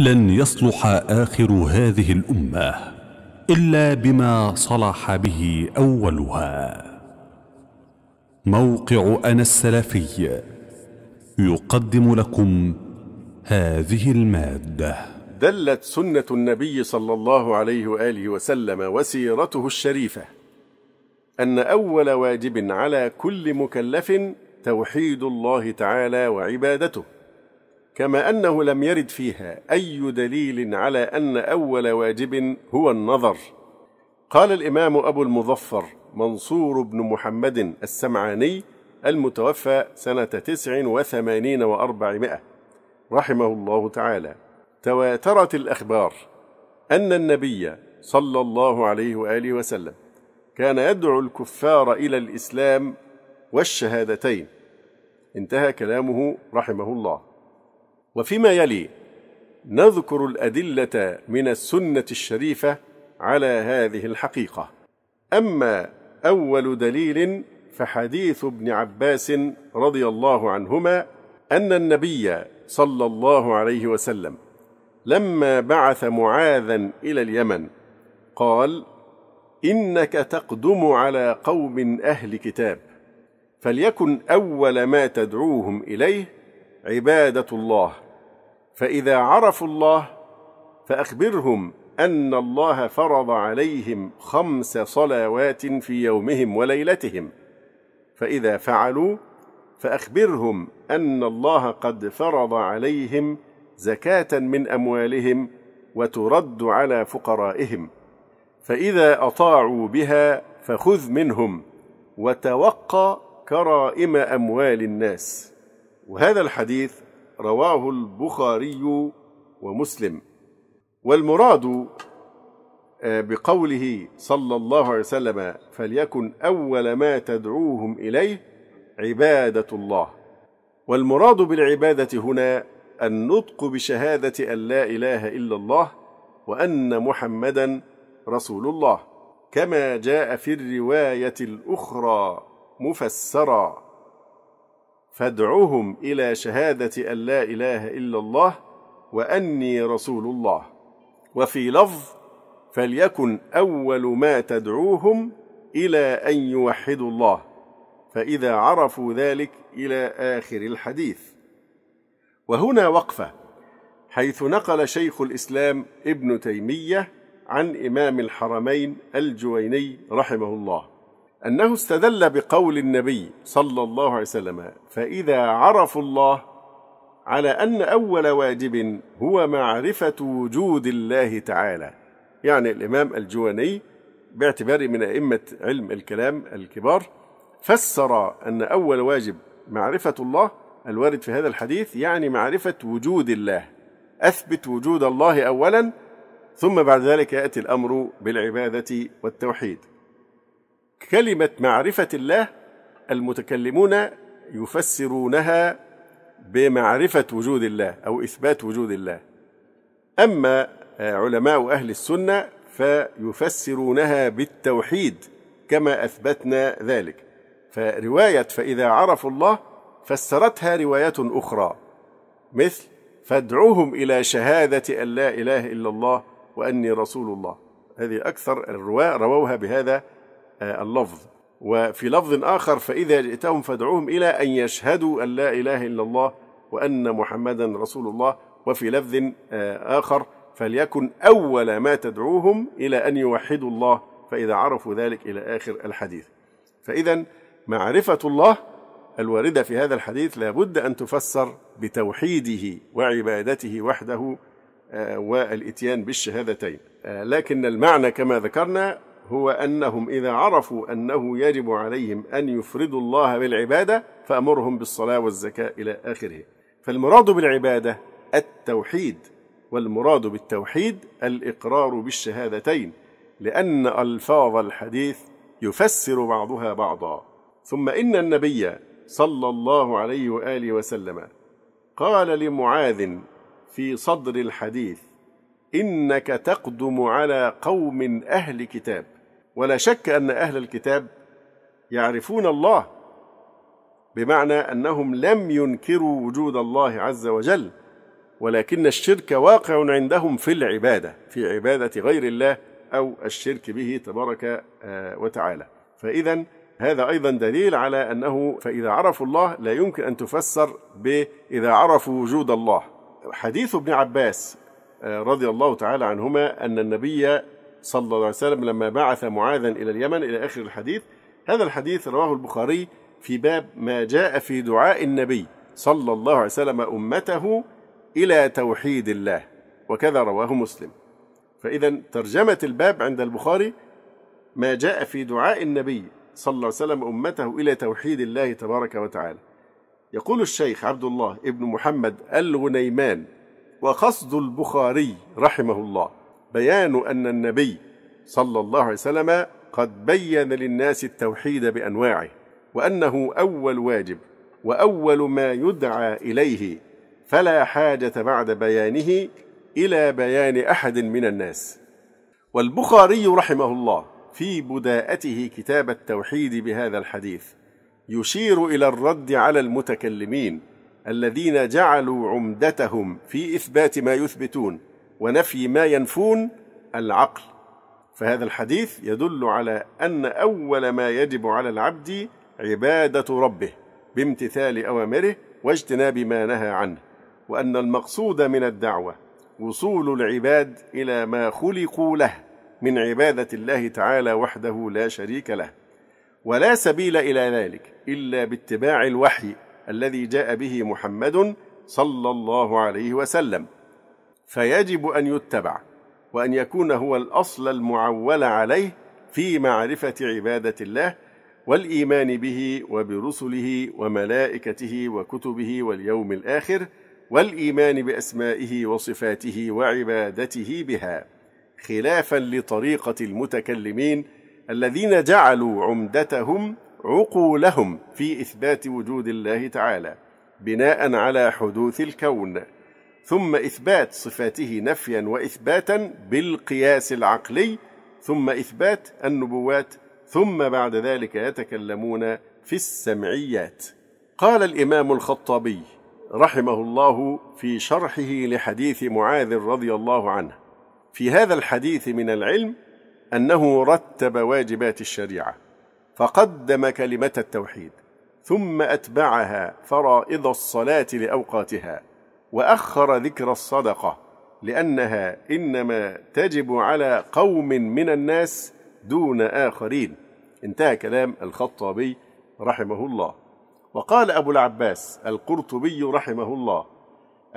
لن يصلح آخر هذه الأمة إلا بما صلح به أولها موقع أنا السلفي يقدم لكم هذه المادة دلت سنة النبي صلى الله عليه وآله وسلم وسيرته الشريفة أن أول واجب على كل مكلف توحيد الله تعالى وعبادته كما أنه لم يرد فيها أي دليل على أن أول واجب هو النظر قال الإمام أبو المظفر منصور بن محمد السمعاني المتوفى سنة تسع وثمانين وأربعمائة رحمه الله تعالى تواترت الأخبار أن النبي صلى الله عليه وآله وسلم كان يدعو الكفار إلى الإسلام والشهادتين انتهى كلامه رحمه الله وفيما يلي نذكر الأدلة من السنة الشريفة على هذه الحقيقة أما أول دليل فحديث ابن عباس رضي الله عنهما أن النبي صلى الله عليه وسلم لما بعث معاذا إلى اليمن قال إنك تقدم على قوم أهل كتاب فليكن أول ما تدعوهم إليه عباده الله فاذا عرفوا الله فاخبرهم ان الله فرض عليهم خمس صلوات في يومهم وليلتهم فاذا فعلوا فاخبرهم ان الله قد فرض عليهم زكاه من اموالهم وترد على فقرائهم فاذا اطاعوا بها فخذ منهم وتوقى كرائم اموال الناس وهذا الحديث رواه البخاري ومسلم والمراد آه، بقوله صلى الله عليه وسلم فليكن اول ما تدعوهم اليه عباده الله والمراد بالعباده هنا النطق بشهاده ان لا اله الا الله وان محمدا رسول الله كما جاء في الروايه الاخرى مفسرا فادعهم الى شهاده ان لا اله الا الله واني رسول الله وفي لفظ فليكن اول ما تدعوهم الى ان يوحدوا الله فاذا عرفوا ذلك الى اخر الحديث وهنا وقفه حيث نقل شيخ الاسلام ابن تيميه عن امام الحرمين الجويني رحمه الله أنه استدل بقول النبي صلى الله عليه وسلم فإذا عرفوا الله على أن أول واجب هو معرفة وجود الله تعالى يعني الإمام الجواني باعتباره من أئمة علم الكلام الكبار فسر أن أول واجب معرفة الله الوارد في هذا الحديث يعني معرفة وجود الله أثبت وجود الله أولا ثم بعد ذلك يأتي الأمر بالعبادة والتوحيد كلمة معرفة الله المتكلمون يفسرونها بمعرفة وجود الله أو إثبات وجود الله أما علماء أهل السنة فيفسرونها بالتوحيد كما أثبتنا ذلك فرواية فإذا عرفوا الله فسرتها روايات أخرى مثل فادعوهم إلى شهادة أن لا إله إلا الله وأني رسول الله هذه أكثر الرواة رووها بهذا آه، اللفظ وفي لفظ آخر فإذا جئتهم فادعوهم إلى أن يشهدوا أن لا إله إلا الله وأن محمدا رسول الله وفي لفظ آه، آخر فليكن أول ما تدعوهم إلى أن يوحدوا الله فإذا عرفوا ذلك إلى آخر الحديث فإذا معرفة الله الواردة في هذا الحديث لابد أن تفسر بتوحيده وعبادته وحده آه، والإتيان بالشهادتين لكن المعنى كما ذكرنا هو أنهم إذا عرفوا أنه يجب عليهم أن يفردوا الله بالعبادة فأمرهم بالصلاة والزكاة إلى آخره فالمراد بالعبادة التوحيد والمراد بالتوحيد الإقرار بالشهادتين لأن ألفاظ الحديث يفسر بعضها بعضا ثم إن النبي صلى الله عليه وآله وسلم قال لمعاذ في صدر الحديث إنك تقدم على قوم أهل كتاب ولا شك ان اهل الكتاب يعرفون الله بمعنى انهم لم ينكروا وجود الله عز وجل ولكن الشرك واقع عندهم في العباده في عباده غير الله او الشرك به تبارك آه، وتعالى فاذا هذا ايضا دليل على انه فاذا عرفوا الله لا يمكن ان تفسر باذا عرفوا وجود الله حديث ابن عباس آه، رضي الله تعالى عنهما ان النبي صلى الله عليه وسلم لما بعث معاذا إلى اليمن إلى آخر الحديث هذا الحديث رواه البخاري في باب ما جاء في دعاء النبي صلى الله عليه وسلم أمته إلى توحيد الله وكذا رواه مسلم فإذا ترجمة الباب عند البخاري ما جاء في دعاء النبي صلى الله عليه وسلم أمته إلى توحيد الله تبارك وتعالى يقول الشيخ عبد الله ابن محمد الغنيمان وقصد البخاري رحمه الله بيان أن النبي صلى الله عليه وسلم قد بين للناس التوحيد بأنواعه وأنه أول واجب وأول ما يدعى إليه فلا حاجة بعد بيانه إلى بيان أحد من الناس والبخاري رحمه الله في بداءته كتاب التوحيد بهذا الحديث يشير إلى الرد على المتكلمين الذين جعلوا عمدتهم في إثبات ما يثبتون ونفي ما ينفون العقل فهذا الحديث يدل على ان اول ما يجب على العبد عباده ربه بامتثال اوامره واجتناب ما نهى عنه وان المقصود من الدعوه وصول العباد الى ما خلقوا له من عباده الله تعالى وحده لا شريك له ولا سبيل الى ذلك الا باتباع الوحي الذي جاء به محمد صلى الله عليه وسلم فيجب أن يتبع وأن يكون هو الأصل المعول عليه في معرفة عبادة الله والإيمان به وبرسله وملائكته وكتبه واليوم الآخر والإيمان بأسمائه وصفاته وعبادته بها خلافا لطريقة المتكلمين الذين جعلوا عمدتهم عقولهم في إثبات وجود الله تعالى بناء على حدوث الكون ثم إثبات صفاته نفيا وإثباتا بالقياس العقلي ثم إثبات النبوات ثم بعد ذلك يتكلمون في السمعيات قال الإمام الخطابي رحمه الله في شرحه لحديث معاذ رضي الله عنه في هذا الحديث من العلم أنه رتب واجبات الشريعة فقدم كلمة التوحيد ثم أتبعها فرائض الصلاة لأوقاتها واخر ذكر الصدقه لانها انما تجب على قوم من الناس دون اخرين انتهى كلام الخطابي رحمه الله وقال ابو العباس القرطبي رحمه الله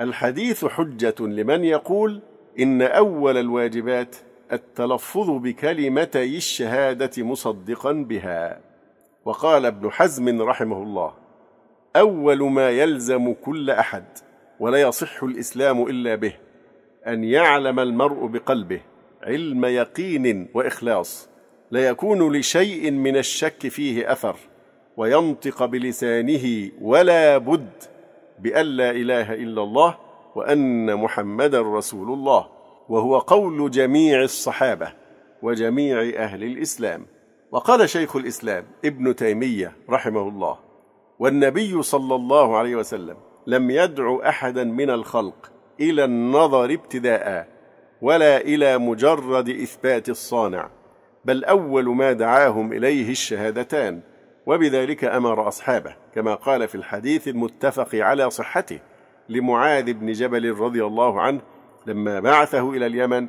الحديث حجه لمن يقول ان اول الواجبات التلفظ بكلمتي الشهاده مصدقا بها وقال ابن حزم رحمه الله اول ما يلزم كل احد ولا يصح الاسلام الا به ان يعلم المرء بقلبه علم يقين واخلاص لا يكون لشيء من الشك فيه اثر وينطق بلسانه ولا بد بان لا اله الا الله وان محمدا رسول الله وهو قول جميع الصحابه وجميع اهل الاسلام وقال شيخ الاسلام ابن تيميه رحمه الله والنبي صلى الله عليه وسلم لم يدعو احدا من الخلق الى النظر ابتداء ولا الى مجرد اثبات الصانع بل اول ما دعاهم اليه الشهادتان وبذلك امر اصحابه كما قال في الحديث المتفق على صحته لمعاذ بن جبل رضي الله عنه لما بعثه الى اليمن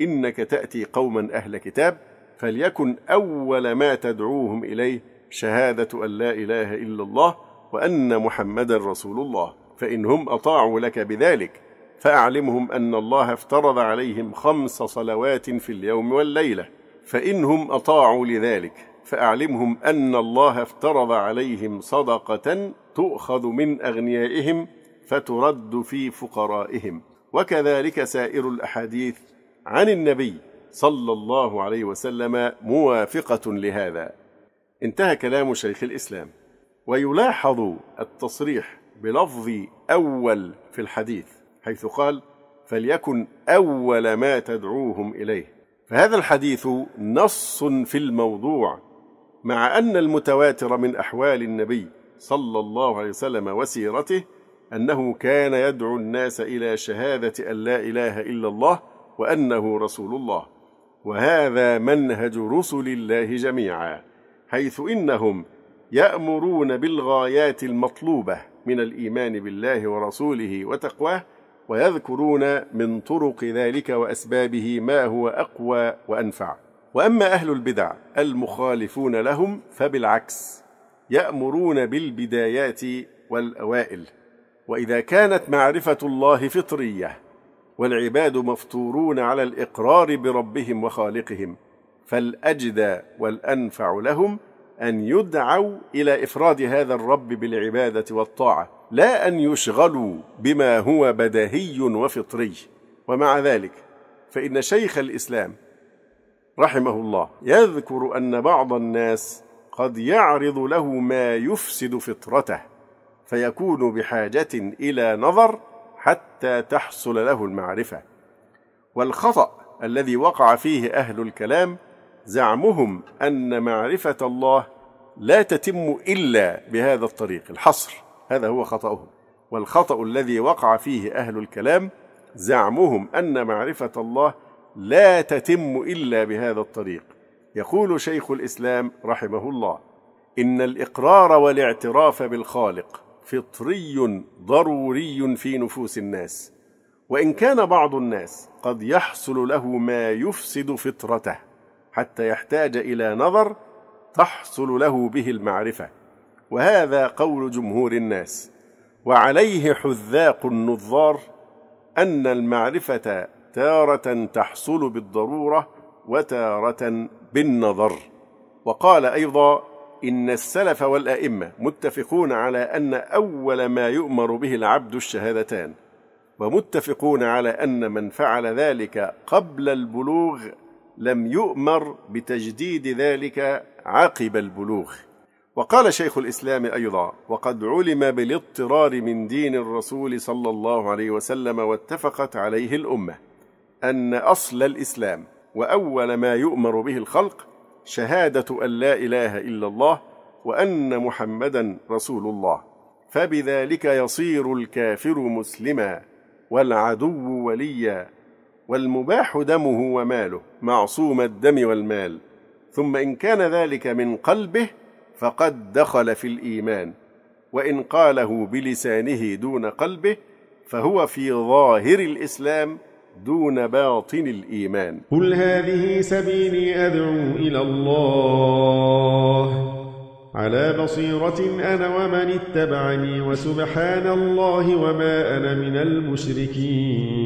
انك تاتي قوما اهل كتاب فليكن اول ما تدعوهم اليه شهاده ان لا اله الا الله وأن محمدا رسول الله فإنهم أطاعوا لك بذلك فأعلمهم أن الله افترض عليهم خمس صلوات في اليوم والليلة فإنهم أطاعوا لذلك فأعلمهم أن الله افترض عليهم صدقة تؤخذ من أغنيائهم فترد في فقرائهم وكذلك سائر الأحاديث عن النبي صلى الله عليه وسلم موافقة لهذا انتهى كلام شيخ الإسلام ويلاحظ التصريح بلفظ أول في الحديث حيث قال فليكن أول ما تدعوهم إليه فهذا الحديث نص في الموضوع مع أن المتواتر من أحوال النبي صلى الله عليه وسلم وسيرته أنه كان يدعو الناس إلى شهادة أن لا إله إلا الله وأنه رسول الله وهذا منهج رسل الله جميعا حيث إنهم يأمرون بالغايات المطلوبة من الإيمان بالله ورسوله وتقواه ويذكرون من طرق ذلك وأسبابه ما هو أقوى وأنفع وأما أهل البدع المخالفون لهم فبالعكس يأمرون بالبدايات والأوائل وإذا كانت معرفة الله فطرية والعباد مفطورون على الإقرار بربهم وخالقهم فالأجدى والأنفع لهم ان يدعوا الى افراد هذا الرب بالعباده والطاعه لا ان يشغلوا بما هو بدهي وفطري ومع ذلك فان شيخ الاسلام رحمه الله يذكر ان بعض الناس قد يعرض له ما يفسد فطرته فيكون بحاجه الى نظر حتى تحصل له المعرفه والخطا الذي وقع فيه اهل الكلام زعمهم ان معرفه الله لا تتم الا بهذا الطريق الحصر هذا هو خطاهم والخطا الذي وقع فيه اهل الكلام زعمهم ان معرفه الله لا تتم الا بهذا الطريق يقول شيخ الاسلام رحمه الله ان الاقرار والاعتراف بالخالق فطري ضروري في نفوس الناس وان كان بعض الناس قد يحصل له ما يفسد فطرته حتى يحتاج الى نظر تحصل له به المعرفه وهذا قول جمهور الناس وعليه حذاق النظار ان المعرفه تاره تحصل بالضروره وتاره بالنظر وقال ايضا ان السلف والائمه متفقون على ان اول ما يؤمر به العبد الشهادتان ومتفقون على ان من فعل ذلك قبل البلوغ لم يؤمر بتجديد ذلك عقب البلوغ وقال شيخ الاسلام ايضا وقد علم بالاضطرار من دين الرسول صلى الله عليه وسلم واتفقت عليه الامه ان اصل الاسلام واول ما يؤمر به الخلق شهاده ان لا اله الا الله وان محمدا رسول الله فبذلك يصير الكافر مسلما والعدو وليا والمباح دمه وماله معصوم الدم والمال ثم ان كان ذلك من قلبه فقد دخل في الايمان وان قاله بلسانه دون قلبه فهو في ظاهر الاسلام دون باطن الايمان قل هذه سبيلي ادعو الى الله على بصيره انا ومن اتبعني وسبحان الله وما انا من المشركين